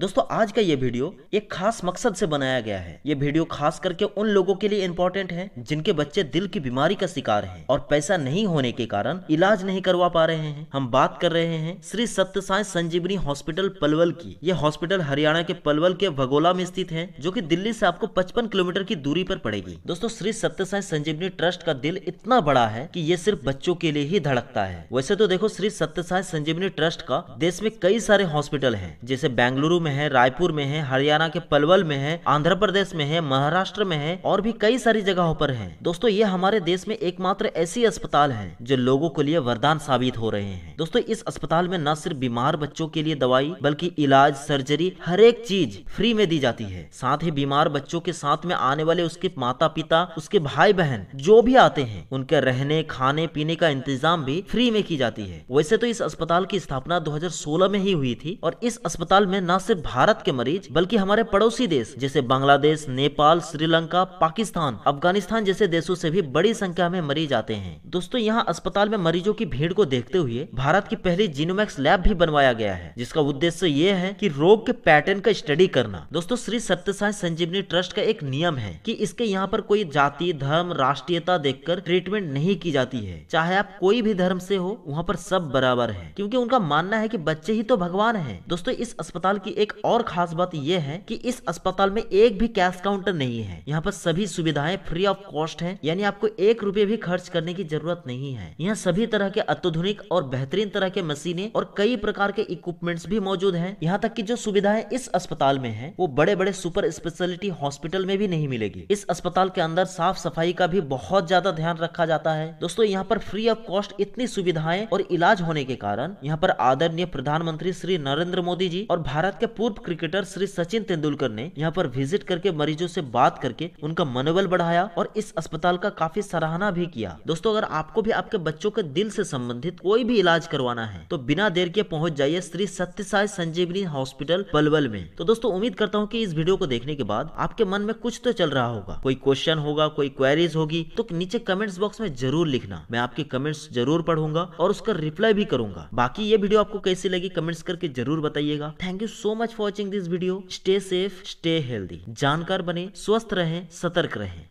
दोस्तों आज का ये वीडियो एक खास मकसद से बनाया गया है ये वीडियो खास करके उन लोगों के लिए इम्पोर्टेंट है जिनके बच्चे दिल की बीमारी का शिकार है और पैसा नहीं होने के कारण इलाज नहीं करवा पा रहे हैं हम बात कर रहे हैं श्री सत्य साई संजीवनी हॉस्पिटल पलवल की ये हॉस्पिटल हरियाणा के पलवल के भगोला में स्थित है जो की दिल्ली से आपको पचपन किलोमीटर की दूरी पर पड़ेगी दोस्तों श्री सत्य साई संजीवनी ट्रस्ट का दिल इतना बड़ा है की ये सिर्फ बच्चों के लिए ही धड़कता है वैसे तो देखो श्री सत्य साई संजीवनी ट्रस्ट का देश में कई सारे हॉस्पिटल है जैसे बेंगलुरु में में है रायपुर में है हरियाणा के पलवल में है आंध्र प्रदेश में है महाराष्ट्र में है और भी कई सारी जगहों पर है दोस्तों ये हमारे देश में एकमात्र ऐसी अस्पताल है जो लोगों के लिए वरदान साबित हो रहे हैं दोस्तों इस अस्पताल में न सिर्फ बीमार बच्चों के लिए दवाई बल्कि इलाज सर्जरी हर एक चीज फ्री में दी जाती है साथ ही बीमार बच्चों के साथ में आने वाले उसके माता पिता उसके भाई बहन जो भी आते हैं उनके रहने खाने पीने का इंतजाम भी फ्री में की जाती है वैसे तो इस अस्पताल की स्थापना 2016 में ही हुई थी और इस अस्पताल में न सिर्फ सिर्फ भारत के मरीज बल्कि हमारे पड़ोसी देश जैसे बांग्लादेश नेपाल श्रीलंका पाकिस्तान अफगानिस्तान जैसे देशों से भी बड़ी संख्या में मरीज आते हैं दोस्तों यहाँ अस्पताल में मरीजों की भीड़ को देखते हुए भारत की पहली जीनोमैक्स लैब भी बनवाया गया है जिसका उद्देश्य ये है की रोग के पैटर्न का स्टडी करना दोस्तों श्री सत्य साई संजीवनी ट्रस्ट का एक नियम है की इसके यहाँ पर कोई जाति धर्म राष्ट्रीयता देख ट्रीटमेंट नहीं की जाती है चाहे आप कोई भी धर्म से हो वहाँ पर सब बराबर है क्योंकि उनका मानना है की बच्चे ही तो भगवान है दोस्तों इस अस्पताल की एक और खास बात यह है कि इस अस्पताल में एक भी कैश काउंटर नहीं है यहाँ पर सभी सुविधाएं फ्री ऑफ कॉस्ट है यानी आपको एक रूपए भी खर्च करने की जरूरत नहीं है यहाँ सभी तरह के अत्याधुनिक और बेहतरीन तरह के मशीने और कई प्रकार के इक्विपमेंट्स भी मौजूद है यहाँ तक की जो सुविधाएं इस अस्पताल में है वो बड़े बड़े सुपर स्पेशलिटी हॉस्पिटल में भी नहीं मिलेगी इस अस्पताल के अंदर साफ सफाई का भी बहुत ज्यादा ध्यान रखा जाता है दोस्तों यहाँ पर फ्री ऑफ कॉस्ट इतनी सुविधाएं और इलाज होने के कारण यहाँ पर आदरणीय प्रधानमंत्री श्री नरेंद्र मोदी जी और भारत के पूर्व क्रिकेटर श्री सचिन तेंदुलकर ने यहाँ पर विजिट करके मरीजों से बात करके उनका मनोबल बढ़ाया और इस अस्पताल का काफी सराहना भी किया दोस्तों अगर आपको भी आपके बच्चों के दिल से संबंधित कोई भी इलाज करवाना है तो बिना देर के पहुंच जाइए श्री सत्य साई संजीवनी हॉस्पिटल पलवल में तो दोस्तों उम्मीद करता हूँ की इस वीडियो को देखने के बाद आपके मन में कुछ तो चल रहा होगा कोई क्वेश्चन होगा कोई क्वेरीज होगी तो नीचे कमेंट्स बॉक्स में जरूर लिखना मैं आपके कमेंट्स जरूर पढ़ूंगा और उसका रिप्लाई भी करूंगा बाकी ये वीडियो आपको कैसी लगी कमेंट्स करके जरूर बताइएगा thank you so much much watching this video stay safe stay healthy जानकार बने स्वस्थ रहें सतर्क रहें